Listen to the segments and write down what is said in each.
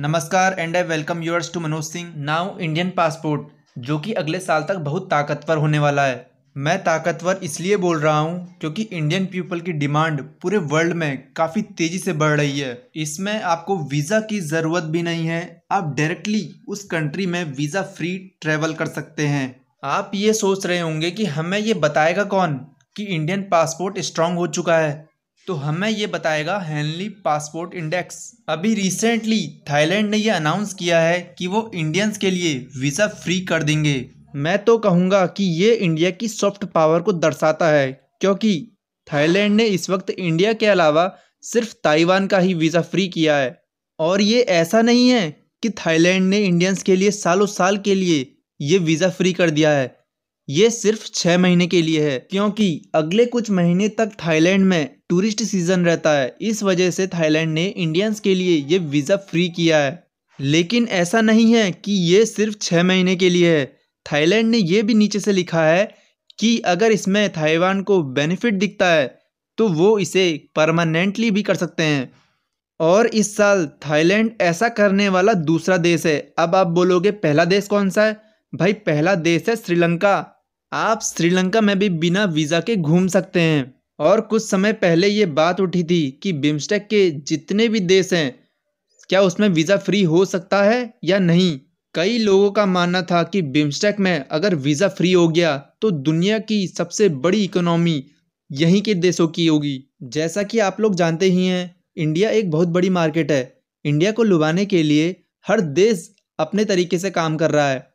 नमस्कार and I welcome yours to Manoj Singh now Indian passport जो कि अगले साल तक बहुत ताकतवर होने वाला है मैं ताकतवर इसलिए बोल रहा हूँ क्योंकि इंडियन पीपल की डिमांड पूरे वर्ल्ड में काफ़ी तेज़ी से बढ़ रही है इसमें आपको वीज़ा की ज़रूरत भी नहीं है आप डायरेक्टली उस कंट्री में वीज़ा फ्री ट्रेवल कर सकते हैं आप ये सोच रहे होंगे कि हमें ये बताएगा कौन कि इंडियन पासपोर्ट स्ट्रांग हो चुका है तो हमें ये बताएगा हैंनली पासपोर्ट इंडेक्स अभी रिसेंटली थाईलैंड ने यह अनाउंस किया है कि वो इंडियंस के लिए वीज़ा फ्री कर देंगे मैं तो कहूँगा कि ये इंडिया की सॉफ्ट पावर को दर्शाता है क्योंकि थाईलैंड ने इस वक्त इंडिया के अलावा सिर्फ ताइवान का ही वीज़ा फ्री किया है और ये ऐसा नहीं है कि थाईलैंड ने इंडियंस के लिए सालों साल के लिए ये वीज़ा फ्री कर दिया है ये सिर्फ छः महीने के लिए है क्योंकि अगले कुछ महीने तक थाईलैंड में टूरिस्ट सीजन रहता है इस वजह से थाईलैंड ने इंडियंस के लिए ये वीज़ा फ्री किया है लेकिन ऐसा नहीं है कि ये सिर्फ छः महीने के लिए है थाईलैंड ने यह भी नीचे से लिखा है कि अगर इसमें ताइवान को बेनिफिट दिखता है तो वो इसे परमानेंटली भी कर सकते हैं और इस साल थाईलैंड ऐसा करने वाला दूसरा देश है अब आप बोलोगे पहला देश कौन सा है भाई पहला देश है श्रीलंका आप श्रीलंका में भी बिना वीज़ा के घूम सकते हैं और कुछ समय पहले ये बात उठी थी कि बिम्स्टेक के जितने भी देश हैं क्या उसमें वीज़ा फ्री हो सकता है या नहीं कई लोगों का मानना था कि बिम्स्टेक में अगर वीज़ा फ्री हो गया तो दुनिया की सबसे बड़ी इकोनॉमी यहीं के देशों की होगी जैसा कि आप लोग जानते ही हैं इंडिया एक बहुत बड़ी मार्केट है इंडिया को लुभाने के लिए हर देश अपने तरीके से काम कर रहा है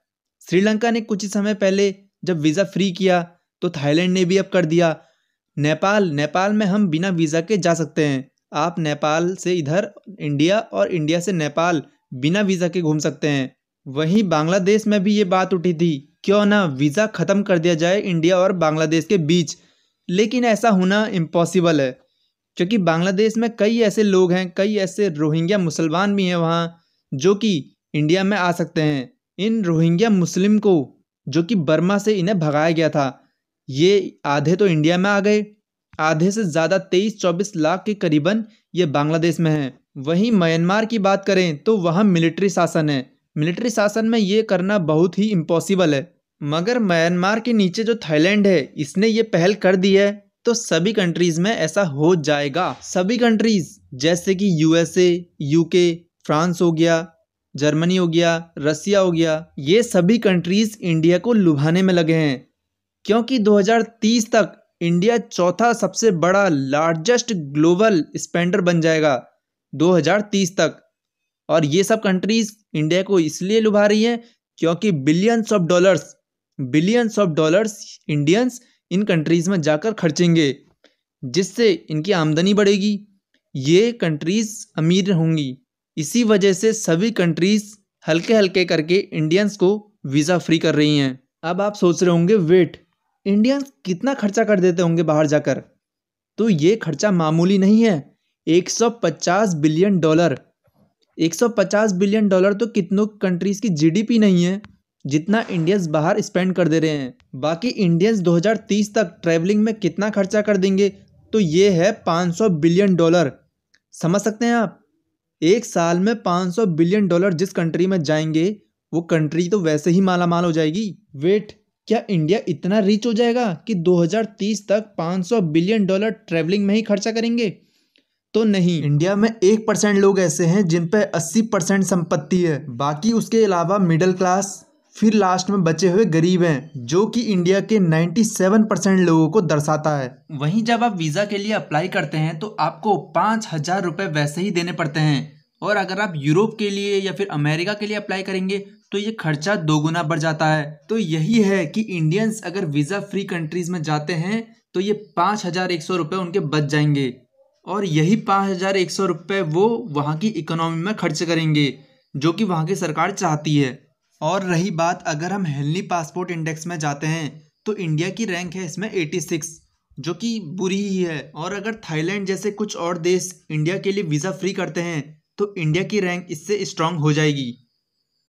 श्रीलंका ने कुछ ही समय पहले जब वीज़ा फ्री किया तो थाईलैंड ने भी अब कर दिया नेपाल नेपाल में हम बिना वीज़ा के जा सकते हैं आप नेपाल से इधर इंडिया और इंडिया से नेपाल बिना वीज़ा के घूम सकते हैं वहीं बांग्लादेश में भी ये बात उठी थी क्यों ना वीज़ा ख़त्म कर दिया जाए इंडिया और बांग्लादेश के बीच लेकिन ऐसा होना इम्पॉसिबल है क्योंकि बांग्लादेश में कई ऐसे लोग हैं कई ऐसे रोहिंग्या मुसलमान भी हैं वहाँ जो कि इंडिया में आ सकते हैं इन रोहिंग्या मुस्लिम को जो कि बर्मा से इन्हें भगाया गया था ये आधे तो इंडिया में आ गए आधे से ज़्यादा तेईस चौबीस लाख के करीबन ये बांग्लादेश में हैं वहीं म्यांमार की बात करें तो वहाँ मिलिट्री शासन है मिलिट्री शासन में ये करना बहुत ही इम्पॉसिबल है मगर म्यांमार के नीचे जो थाईलैंड है इसने ये पहल कर दी है तो सभी कंट्रीज़ में ऐसा हो जाएगा सभी कंट्रीज़ जैसे कि यूएसए यूके फ्रांस हो गया जर्मनी हो गया रसिया हो गया ये सभी कंट्रीज़ इंडिया को लुभाने में लगे हैं क्योंकि 2030 तक इंडिया चौथा सबसे बड़ा लार्जेस्ट ग्लोबल स्पेंडर बन जाएगा 2030 तक और ये सब कंट्रीज़ इंडिया को इसलिए लुभा रही हैं क्योंकि billions of dollars billions of dollars Indians in countries में जाकर खर्चेंगे जिससे इनकी आमदनी बढ़ेगी ये कंट्रीज़ अमीर होंगी इसी वजह से सभी कंट्रीज़ हल्के हल्के करके इंडियंस को वीज़ा फ्री कर रही हैं अब आप सोच रहे होंगे वेट इंडियंस कितना खर्चा कर देते होंगे बाहर जाकर तो ये खर्चा मामूली नहीं है 150 बिलियन डॉलर 150 बिलियन डॉलर तो कितनों कंट्रीज़ की जीडीपी नहीं है जितना इंडियंस बाहर स्पेंड कर दे रहे हैं बाकी इंडियंस 2030 तक ट्रैवलिंग में कितना खर्चा कर देंगे तो ये है 500 बिलियन डॉलर समझ सकते हैं आप एक साल में 500 बिलियन डॉलर जिस कंट्री में जाएंगे वो कंट्री तो वैसे ही माला माल हो जाएगी वेट क्या इंडिया इतना रिच हो जाएगा कि 2030 तक 500 बिलियन डॉलर ट्रैवलिंग में ही खर्चा करेंगे तो नहीं इंडिया में एक परसेंट लोग ऐसे हैं जिन पर अस्सी परसेंट संपत्ति है बाकी उसके अलावा मिडिल क्लास फिर लास्ट में बचे हुए गरीब हैं जो कि इंडिया के 97 परसेंट लोगों को दर्शाता है वहीं जब आप वीज़ा के लिए अप्लाई करते हैं तो आपको पाँच हज़ार रुपये वैसे ही देने पड़ते हैं और अगर आप यूरोप के लिए या फिर अमेरिका के लिए अप्लाई करेंगे तो ये खर्चा दोगुना बढ़ जाता है तो यही है कि इंडियंस अगर वीज़ा फ्री कंट्रीज़ में जाते हैं तो ये पाँच हज़ार एक सौ रुपये उनके बच जाएंगे और यही पाँच हज़ार एक सौ रुपये वो वहाँ की इकोनॉमी में खर्च करेंगे जो कि वहाँ की सरकार चाहती है और रही बात अगर हम हेल्ली पासपोर्ट इंडेक्स में जाते हैं तो इंडिया की रैंक है इसमें एटी सिक्स जो कि बुरी ही है और अगर थाईलैंड जैसे कुछ और देश इंडिया के लिए वीज़ा फ्री करते हैं तो इंडिया की रैंक इससे स्ट्रांग हो जाएगी